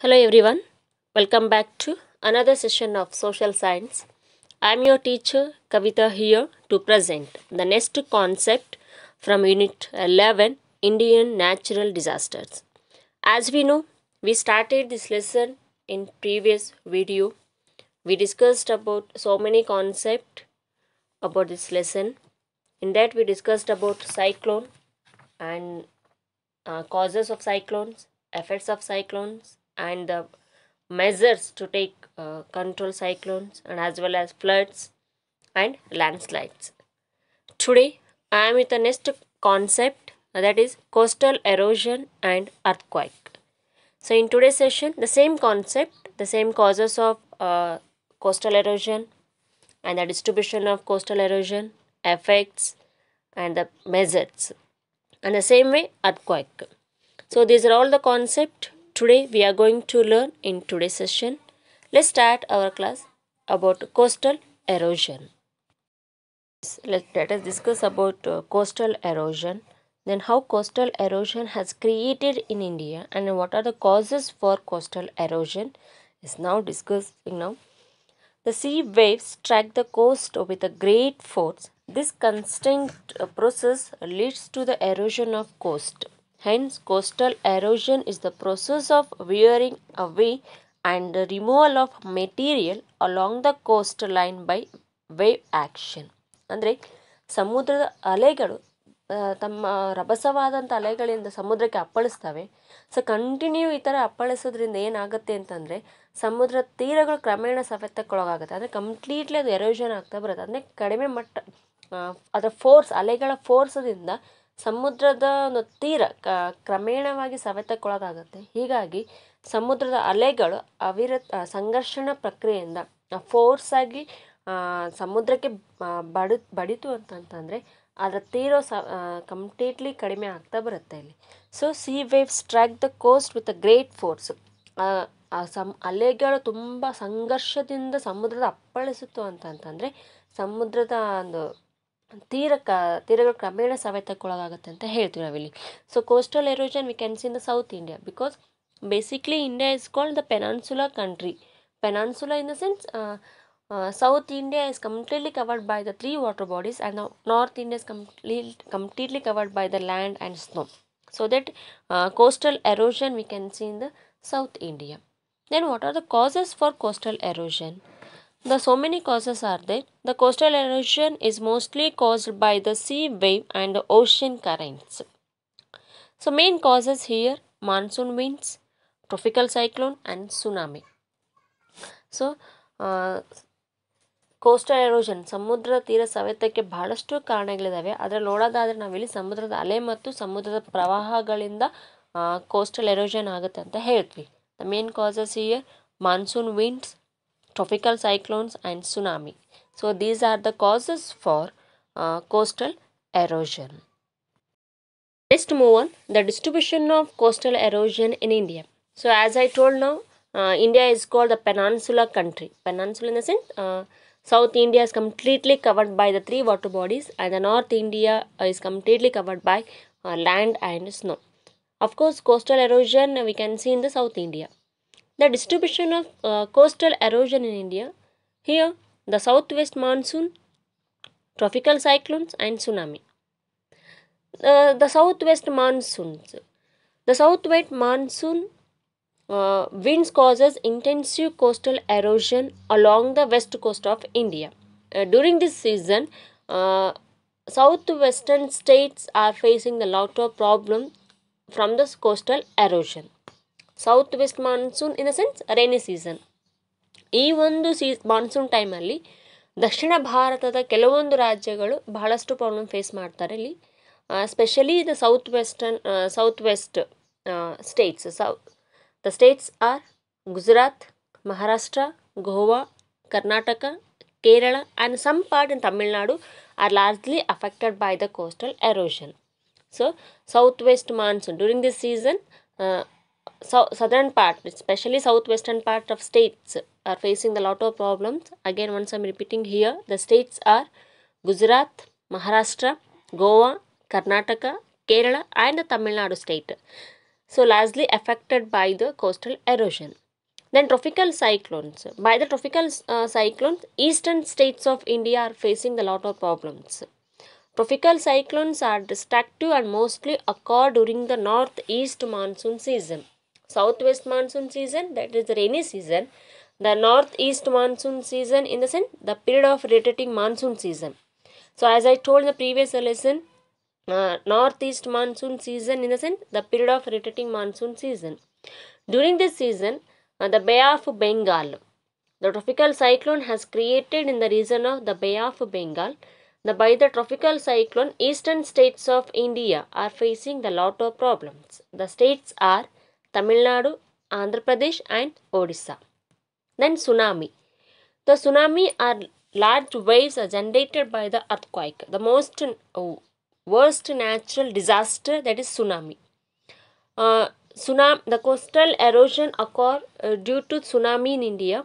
Hello everyone, welcome back to another session of social science. I am your teacher Kavita here to present the next concept from unit 11 Indian natural disasters. As we know, we started this lesson in previous video. We discussed about so many concepts about this lesson. In that we discussed about cyclone and uh, causes of cyclones, effects of cyclones, and the measures to take uh, control cyclones and as well as floods and landslides. Today I am with the next concept that is coastal erosion and earthquake. So in today's session the same concept, the same causes of uh, coastal erosion and the distribution of coastal erosion, effects and the measures and the same way earthquake. So these are all the concept Today we are going to learn in today's session. Let's start our class about coastal erosion. Let, let us discuss about uh, coastal erosion. Then how coastal erosion has created in India and what are the causes for coastal erosion is now discussed You know, The sea waves strike the coast with a great force. This constant uh, process leads to the erosion of coast. Hence, coastal erosion is the process of wearing away and the removal of material the the line by wave action ಅಂದರೆ ಸಮುದ್ರದ ಅಲೆಗಳು ತಮ್ಮ ರಭಸವಾದಂಥ ಅಲೆಗಳಿಂದ ಸಮುದ್ರಕ್ಕೆ ಅಪ್ಪಳಿಸ್ತವೆ so continue ಈ ಥರ ಅಪ್ಪಳಿಸೋದ್ರಿಂದ ಏನಾಗುತ್ತೆ ಅಂತಂದರೆ ಸಮುದ್ರ ತೀರಗಳು ಕ್ರಮೇಣ ಸವೆತಕ್ಕೊಳಗಾಗುತ್ತೆ ಅಂದರೆ ಕಂಪ್ಲೀಟ್ಲಿ ಅದು ಎರೋಷನ್ ಆಗ್ತಾ ಬರುತ್ತೆ ಅಂದರೆ ಕಡಿಮೆ ಮಟ್ಟ ಅದರ ಫೋರ್ಸ್ ಅಲೆಗಳ ಫೋರ್ಸದಿಂದ ಸಮುದ್ರದ ಒಂದು ತೀರ ಕ ಕ್ರಮೇಣವಾಗಿ ಸವೆತಕ್ಕೊಳಗಾಗುತ್ತೆ ಹೀಗಾಗಿ ಸಮುದ್ರದ ಅಲೆಗಳು ಅವಿರತ ಸಂಘರ್ಷಣ ಪ್ರಕ್ರಿಯೆಯಿಂದ ಫೋರ್ಸ್ ಆಗಿ ಸಮುದ್ರಕ್ಕೆ ಬಡಿ ಬಡಿತು ಅಂತಂತಂದರೆ ಅದರ ತೀರೋ ಸ ಕಂಪ್ಲೀಟ್ಲಿ ಕಡಿಮೆ ಆಗ್ತಾ ಬರುತ್ತೆ ಇಲ್ಲಿ so sea wave strike the coast with a great force ಆ ಸಮ್ ಅಲೆಗಳು ತುಂಬ ಸಂಘರ್ಷದಿಂದ ಸಮುದ್ರದ ಅಪ್ಪಳಿಸಿತು ಅಂತಂತಂದರೆ ಸಮುದ್ರದ ಒಂದು ತೀರ ಕ ತೀರಗಳು ಕ್ರಮೇಣ ಸವೆತಕ್ಕೊಳಗಾಗುತ್ತೆ ಅಂತ ಹೇಳ್ತೀವಿ ನಾವಿಲ್ಲಿ so coastal erosion we can see in the south India because basically India is called the peninsula country peninsula in the sense south India is completely covered by the three water bodies and north India is complete completely covered by the land and snow so that coastal erosion we can see in the south India then what are the causes for coastal erosion The so many causes are there. The coastal erosion is mostly caused by the sea wave and the ocean currents. So main causes here monsoon winds, tropical cyclone and tsunami. So uh, coastal erosion ಸಮುದ್ರ ತೀರ ಸವೆತಕ್ಕೆ ಬಹಳಷ್ಟು ಕಾರಣಗಳಿದ್ದಾವೆ ಆದರೆ ನೋಡೋದಾದರೆ ನಾವಿಲ್ಲಿ ಸಮುದ್ರದ ಅಲೆ ಮತ್ತು ಸಮುದ್ರದ ಪ್ರವಾಹಗಳಿಂದ ಕೋಸ್ಟಲ್ ಎರೋಷನ್ ಆಗುತ್ತೆ ಅಂತ ಹೇಳ್ತೀವಿ the main causes are monsoon winds tropical cyclones and tsunami. So these are the causes for uh, coastal erosion. Next move on the distribution of coastal erosion in India. So as I told now uh, India is called the peninsula country. Peninsula in the sense uh, South India is completely covered by the three water bodies and the North India is completely covered by uh, land and snow. Of course coastal erosion we can see in the South India the distribution of uh, coastal erosion in India. Here, the southwest monsoon, tropical cyclones and tsunami. Uh, the southwest monsoon. The southwest monsoon uh, winds causes intensive coastal erosion along the west coast of India. Uh, during this season, uh, southwestern states are facing a lot of problem from the coastal erosion. South west monsoon in the sense rainy season ಈ ಒಂದು sea monsoon ಟೈಮಲ್ಲಿ ದಕ್ಷಿಣ ಭಾರತದ ಕೆಲವೊಂದು ರಾಜ್ಯಗಳು ಬಹಳಷ್ಟು problem face ಮಾಡ್ತಾರೆ ಇಲ್ಲಿ specially the south western south west states so the states are Gujarat Maharashtra Goa Karnataka Kerala and some part in Tamil Nadu are largely affected by the coastal erosion so south west monsoon during this season so southern part especially southwestern part of states are facing a lot of problems again once i'm repeating here the states are gujarat maharashtra goa karnataka kerala and the tamil nadu state so largely affected by the coastal erosion then tropical cyclones by the tropical uh, cyclones eastern states of india are facing a lot of problems Tropical cyclones are destructive and mostly occur during the northeast monsoon season southwest monsoon season that is the rainy season the northeast monsoon season in the sense the period of rotating monsoon season so as i told in the previous lesson uh, northeast monsoon season in the sense the period of rotating monsoon season during this season uh, the bay of bengal the tropical cyclone has created in the region of the bay of bengal the, by the tropical cyclone eastern states of india are facing the lot of problems the states are Tamil Nadu, Andhra Pradesh and Odisha. Then tsunami. The tsunami are large waves are generated by the earthquake. The most oh, worst natural disaster that is tsunami. Uh, tsunami the coastal erosion occur uh, due to tsunami in India.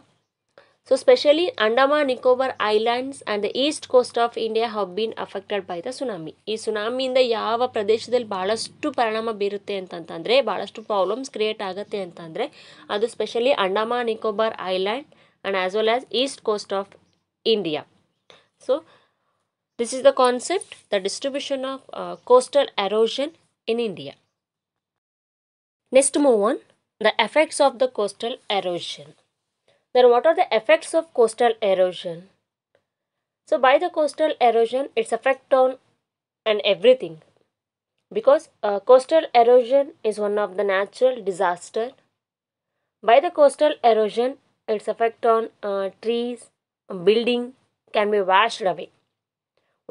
So, especially Andaman Nicobar Islands and the east coast of India have been affected by the tsunami. ಈ ಸುನಾಮಿಯಿಂದ ಯಾವ ಪ್ರದೇಶದಲ್ಲಿ ಭಾಳಷ್ಟು ಪರಿಣಾಮ ಬೀರುತ್ತೆ ಅಂತಂತಂದರೆ ಭಾಳಷ್ಟು problems create ಆಗುತ್ತೆ ಅಂತಂದರೆ ಅದು specially Andaman Nicobar island and as well as east coast of India so this is the concept the distribution of coastal erosion in India next move on the effects of the coastal erosion Then what are the effects of coastal erosion? So by the coastal erosion, its effect on and everything. Because uh, coastal erosion is one of the natural disaster. By the coastal erosion, its effect on uh, trees, building can be washed away.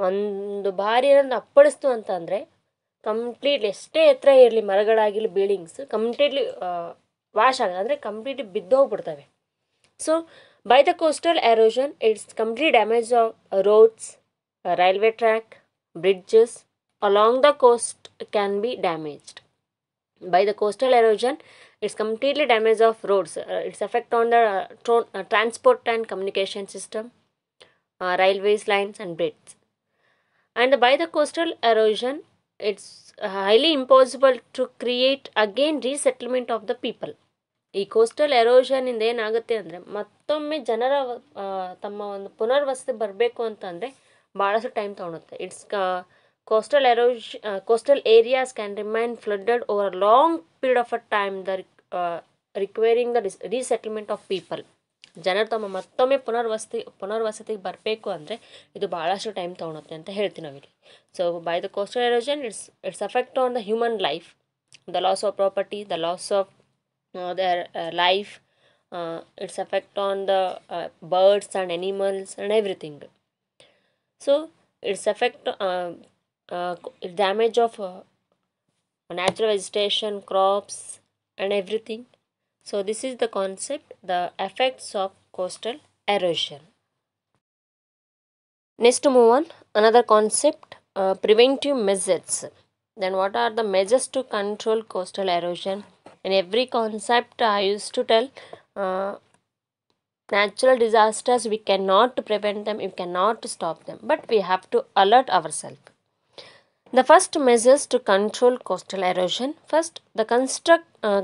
ಒಂದು ಬಾರಿ ಏನನ್ನು ಅಪ್ಪಳಿಸ್ತು ಅಂತಂದರೆ completely ಎಷ್ಟೇ ಎತ್ತರ ಇರಲಿ ಮರಗಳಾಗಿರಲಿ buildings completely wash ಆಗ ಅಂದರೆ completely ಬಿದ್ದೋಗ್ಬಿಡ್ತವೆ So, by the coastal erosion, it's complete damage of roads, railway track, bridges along the coast can be damaged. By the coastal erosion, it's completely damage of roads. Uh, its effect on the uh, uh, transport and communication system, uh, railways lines and bridges. And by the coastal erosion, it's uh, highly impossible to create again resettlement of the people. ಈ coastal ಎರೋಷನಿಂದ ಏನಾಗುತ್ತೆ ಅಂದರೆ ಮತ್ತೊಮ್ಮೆ ಜನರ ತಮ್ಮ ಒಂದು ಪುನರ್ವಸತಿ ಬರಬೇಕು ಅಂತ ಅಂತಂದರೆ ಭಾಳಷ್ಟು ಟೈಮ್ ತೊಗೊಳುತ್ತೆ it's coastal erosion coastal areas can remain flooded over long period of a time the requiring the rise of people ಜನರು ತಮ್ಮ ಮತ್ತೊಮ್ಮೆ ಪುನರ್ವಸತಿ ಪುನರ್ವಸತಿಗೆ ಬರಬೇಕು ಅಂದರೆ ಇದು ಭಾಳಷ್ಟು ಟೈಮ್ ತೊಗೊಳುತ್ತೆ ಅಂತ ಹೇಳ್ತೀವಿ ನಾವಿಲ್ಲಿ so by the coastal erosion it's it's affect on the human life the loss of property the loss of their uh, life uh, its effect on the uh, birds and animals and everything so its effect um, damage of natural vegetation crops and everything so this is the concept the effects of coastal erosion next to move on another concept uh, preventive measures then what are the measures to control coastal erosion and every concept i used to tell uh, natural disasters we cannot prevent them we cannot stop them but we have to alert ourselves the first measures to control coastal erosion first the construct uh,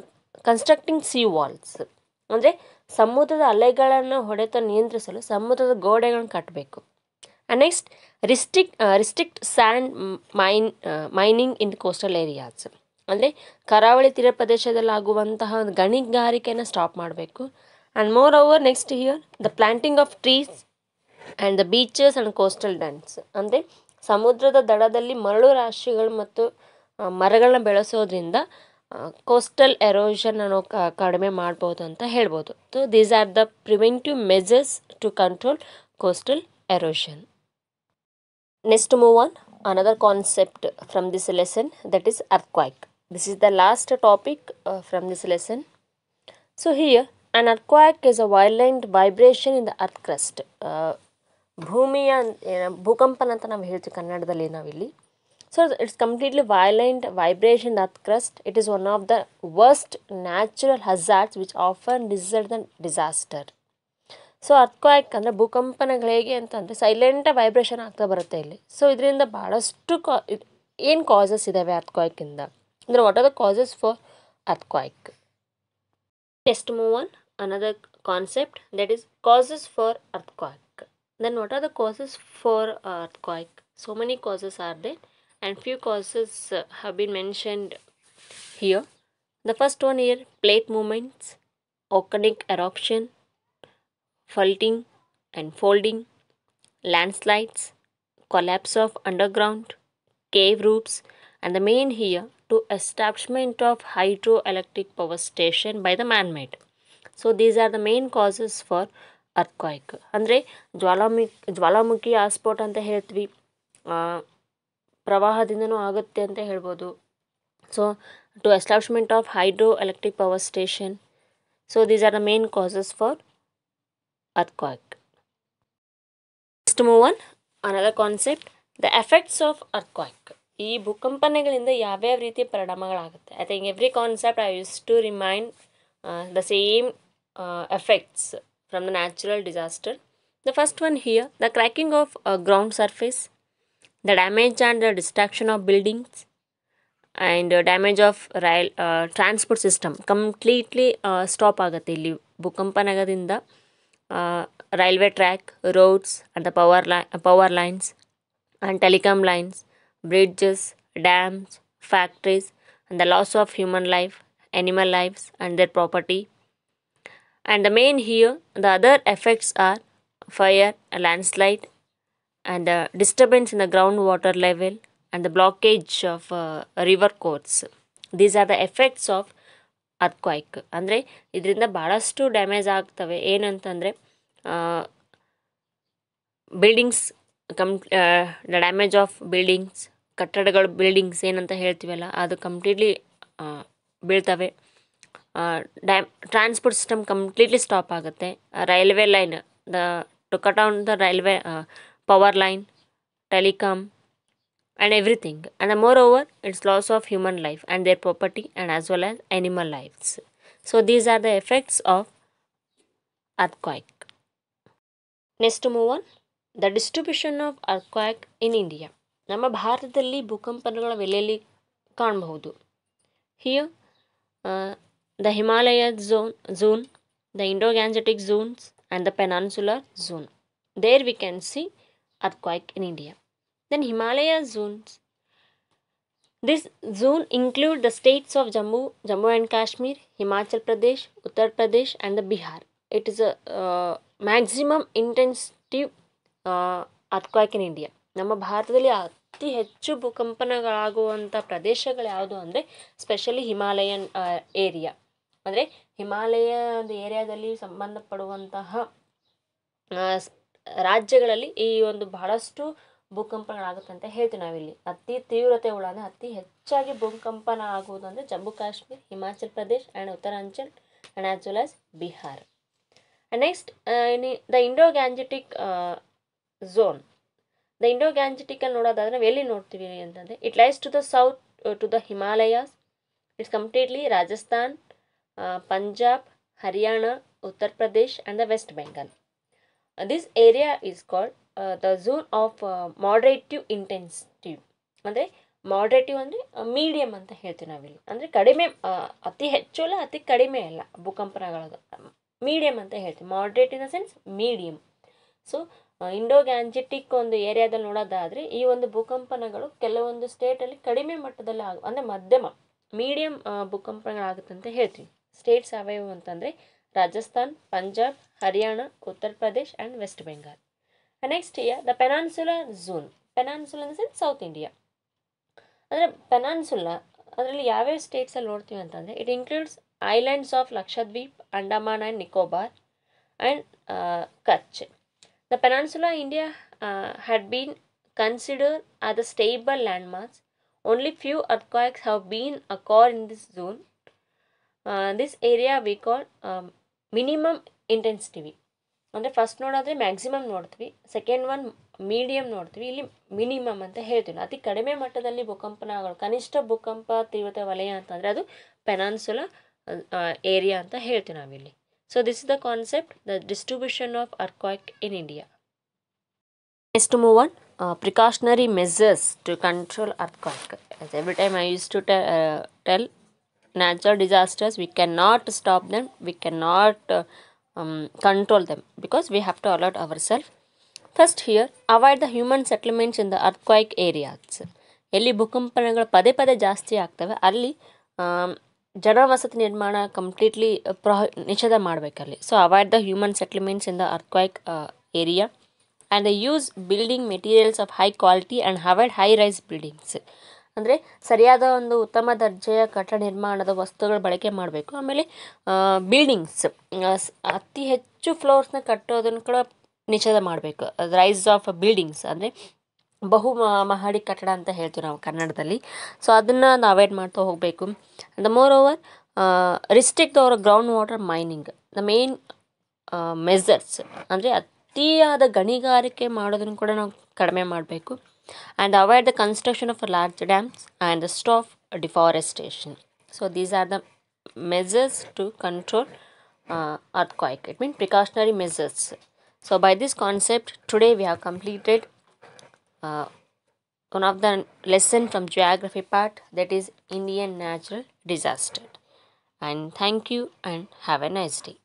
constructing sea walls ಅಂದರೆ ಸಮುದ್ರದ ಅಲೆಗಳನ್ನು ಹೊಡೆತ ನಿಯಂತ್ರಿಸಲು ಸಮುದ್ರದ ಗೋಡೆಗಳನ್ನು ಕಟ್ಟಬೇಕು next restrict restrict sand mine mining in coastal areas ಅಂದರೆ ಕರಾವಳಿ ತೀರ ಪ್ರದೇಶದಲ್ಲಿ ಆಗುವಂತಹ ಒಂದು ಗಣಿಗಾರಿಕೆಯನ್ನು ಸ್ಟಾಪ್ ಮಾಡಬೇಕು and moreover next year the planting of trees and the beaches and coastal dunes ಅಂದರೆ ಸಮುದ್ರದ ದಡದಲ್ಲಿ ಮರಳು ರಾಶಿಗಳು ಮತ್ತು ಮರಗಳನ್ನ ಬೆಳೆಸೋದ್ರಿಂದ ಕೋಸ್ಟಲ್ ಎರೋಷನ್ ಅನ್ನೋ ಕಡಿಮೆ ಮಾಡ್ಬೋದು ಅಂತ ಹೇಳ್ಬೋದು so these are the preventive measures to control coastal erosion next move on another concept from this lesson that is earthquake This is the last topic uh, from this lesson. So here an earthquake is a violent vibration in the earth crust. Uh, ಭೂಮಿಯ ಭೂಕಂಪನ ಅಂತ ನಾವು ಹೇಳ್ತೀವಿ ಕನ್ನಡದಲ್ಲಿ ನಾವಿಲ್ಲಿ so it's completely violent vibration at crust it is one of the worst natural hazards which after result then disaster so earthquake ಅಂದರೆ ಭೂಕಂಪನಗಳು ಹೇಗೆ ಅಂತಂದರೆ ಸೈಲೆಂಟಾಗಿ ವೈಬ್ರೇಷನ್ ಆಗ್ತಾ ಬರುತ್ತೆ ಇಲ್ಲಿ ಸೊ ಇದರಿಂದ ಭಾಳಷ್ಟು ಕಾ ಏನು ಕಾಸಸ್ ಇದ್ದಾವೆ ಅರ್ಥ್ಕ್ವಾಕಿಂದ Then what are the causes for earthquake? Test us move on another concept that is causes for earthquake. Then what are the causes for uh, earthquake? So many causes are there and few causes uh, have been mentioned here. The first one here plate movements, volcanic eruption, faulting and folding, landslides, collapse of underground, cave roofs and the main here to to of hydroelectric power station by the man-made. So these are the main causes for earthquake ಅಂದರೆ ಜ್ವಾಲಾಮುಖಿ ಜ್ವಾಲಾಮುಖಿ ಆಸ್ಪೋರ್ಟ್ ಅಂತ ಹೇಳ್ತೀವಿ ಪ್ರವಾಹದಿಂದನೂ ಆಗುತ್ತೆ ಅಂತ ಹೇಳ್ಬೋದು so to establishment of hydroelectric power station so these are the main causes for earthquake next move on another concept the effects of earthquake ಈ ಭೂಕಂಪನಗಳಿಂದ ಯಾವ್ಯಾವ ರೀತಿಯ ಪರಿಣಾಮಗಳಾಗುತ್ತೆ I think every concept I use to remind the same effects from the natural disaster the first one here the cracking of ground surface the damage and the destruction of buildings and damage of rail transport system completely stop ಆಗುತ್ತೆ ಇಲ್ಲಿ ಭೂಕಂಪನಗದಿಂದ railway track roads and the power lie power lines and telecom lines bridges, dams, factories, and the loss of human life, animal lives, and their property. And the main here, the other effects are fire, a landslide, and the disturbance in the groundwater level, and the blockage of uh, river courts. These are the effects of earthquake ಅಂದರೆ ಇದರಿಂದ damage. Damage ಆಗ್ತವೆ buildings buildings the damage of buildings. ಕಟ್ಟಡಗಳು buildings ಏನಂತ ಹೇಳ್ತೀವಲ್ಲ ಅದು completely ಬೀಳ್ತವೆ dam transport system completely stop ಆಗುತ್ತೆ railway line the to cut own the railway power line telecom and everything and moreover it's loss of human life and their property and as well as animal lifes so these are the effects of earthquake next move on the distribution of earthquake in India ನಮ್ಮ ಭಾರತದಲ್ಲಿ ಭೂಕಂಪನಗಳ ಬೆಲೆಯಲ್ಲಿ ಕಾಣಬಹುದು here the Himalaya zone zone the Indo Gangetic zones and the peninsular zone there we can see earthquake in India then Himalaya zones this zone include the states of Jammu Jammu and Kashmir Himachal Pradesh Uttar Pradesh and the Bihar it is a maximum intensitive earthquake in India ನಮ್ಮ ಭಾರತದಲ್ಲಿ ಅತಿ ಹೆಚ್ಚು ಭೂಕಂಪನಗಳಾಗುವಂಥ ಪ್ರದೇಶಗಳು ಯಾವುದು ಅಂದರೆ specially Himalayan area ಅಂದರೆ ಹಿಮಾಲಯ ಒಂದು ಏರಿಯಾದಲ್ಲಿ ಸಂಬಂಧಪಡುವಂತಹ ರಾಜ್ಯಗಳಲ್ಲಿ ಈ ಒಂದು ಬಹಳಷ್ಟು ಭೂಕಂಪಗಳಾಗುತ್ತೆ ಅಂತ ಹೇಳ್ತೀವಿ ನಾವಿಲ್ಲಿ ಅತಿ ತೀವ್ರತೆ ಉಳ್ಳಾದ ಅತಿ ಹೆಚ್ಚಾಗಿ ಭೂಕಂಪನ ಆಗುವುದು ಅಂದರೆ Jammu Kashmir Himachal Pradesh and Uttaranchal and as well as Bihar next the Indo Gangetic zone the Indo ನೋಡೋದಾದ್ರೆ ನಾವು ಎಲ್ಲಿ ನೋಡ್ತೀವಿ ಅಂತಂದರೆ it lies to the south to the Himalayas it's completely Rajasthan Punjab Haryana Uttar Pradesh and the West Bengal this area is called the zone of moderative intensitive ಅಂದರೆ moderative ಅಂದರೆ medium ಅಂತ ಹೇಳ್ತೀವಿ ನಾವಿಲ್ಲಿ ಅಂದರೆ ಕಡಿಮೆ uh, ಅತಿ ಹೆಚ್ಚು ಅಲ್ಲ ಅತಿ ಕಡಿಮೆ ಅಲ್ಲ ಭೂಕಂಪನಗಳು ಮೀಡಿಯಮ್ ಅಂತ ಹೇಳ್ತೀವಿ moderate in the sense medium so Indo Gangetic ಒಂದು ಏರಿಯಾದಲ್ಲಿ ನೋಡೋದಾದರೆ ಈ ಒಂದು ಭೂಕಂಪನಗಳು ಕೆಲವೊಂದು ಸ್ಟೇಟಲ್ಲಿ ಕಡಿಮೆ ಮಟ್ಟದಲ್ಲಿ ಆಗ ಅಂದರೆ ಮಧ್ಯಮ ಮೀಡಿಯಂ ಭೂಕಂಪನಗಳಾಗುತ್ತಂತ ಅಂತ ಹೇಳ್ತೀವಿ ಸ್ಟೇಟ್ಸ್ ಯಾವ್ಯಾವು ಅಂತಂದರೆ Rajasthan Punjab Haryana Uttar Pradesh and West Bengal next year the peninsula zone peninsula in south India ಅಂದರೆ ಪೆನಾನ್ಸುಲಾ ಅದರಲ್ಲಿ ಯಾವ್ಯಾವ ಸ್ಟೇಟ್ಸಲ್ಲಿ ನೋಡ್ತೀವಿ ಅಂತಂದರೆ it includes islands of Lakshadweep Andaman and Nicobar and Kutch The peninsula India uh, had been considered as a stable landmass. Only few earthquakes have been occurred in this zone. Uh, this area we call um, minimum intensitive ಅಂದರೆ first ನೋಡಿದ್ರೆ maximum ನೋಡ್ತೀವಿ second one medium ನೋಡ್ತೀವಿ ಇಲ್ಲಿ minimum ಅಂತ ಹೇಳ್ತೀವಿ ಅತಿ ಕಡಿಮೆ ಮಟ್ಟದಲ್ಲಿ ಭೂಕಂಪನಗಳು ಕನಿಷ್ಠ ಭೂಕಂಪ ತೀವ್ರತೆ ವಲಯ ಅಂತಂದರೆ ಅದು ಪೆನಾನ್ಸುಲ ಏರಿಯಾ ಅಂತ ಹೇಳ್ತೀವಿ ನಾವಿಲ್ಲಿ So this is the concept, the distribution of earthquake in India. Next to move on, uh, precautionary measures to control earthquake. As every time I used to te uh, tell, natural disasters, we cannot stop them, we cannot uh, um, control them because we have to alert ourselves. First here, avoid the human settlements in the earthquake areas. ಎಲ್ಲಿ ಭೂಕಂಪನಗಳು ಪದೇ ಪದೇ ಜಾಸ್ತಿ ಜನವಸತಿ ನಿರ್ಮಾಣ completely ಪ್ರೊ ನಿಷೇಧ ಮಾಡಬೇಕಲ್ಲಿ so avoid the human settlements in the earthquake area and the use building materials of high quality and avoid high rise buildings ಅಂದರೆ ಸರಿಯಾದ ಒಂದು ಉತ್ತಮ ದರ್ಜೆಯ ಕಟ್ಟಡ ನಿರ್ಮಾಣದ ವಸ್ತುಗಳ ಬಳಕೆ ಮಾಡಬೇಕು ಆಮೇಲೆ ಬಿಲ್ಡಿಂಗ್ಸ್ ಅತಿ ಹೆಚ್ಚು ಫ್ಲೋರ್ಸ್ನ ಕಟ್ಟೋದನ್ನು ಕೂಡ ನಿಷೇಧ ಮಾಡಬೇಕು ರೈಸ್ ಆಫ್ ಬಿಲ್ಡಿಂಗ್ಸ್ ಅಂದರೆ ಬಹು ಮಹಡಿ ಕಟ್ಟಡ ಅಂತ ಹೇಳ್ತೀವಿ ನಾವು ಕನ್ನಡದಲ್ಲಿ ಸೊ ಅದನ್ನು ನಾವು ಅವಾಯ್ಡ್ ಮಾಡ್ತಾ ಹೋಗಬೇಕು the moreover restrict our ground water mining the main measures ಅಂದರೆ ಅತಿಯಾದ ಗಣಿಗಾರಿಕೆ ಮಾಡೋದನ್ನು ಕೂಡ ನಾವು ಕಡಿಮೆ ಮಾಡಬೇಕು and avoid the construction of large dams and the stop deforestation so these are the measures to control quake it mean precautionary measures so by this concept today we have completed uh, one of the lesson from geography part that is Indian natural disaster and thank you and have a nice day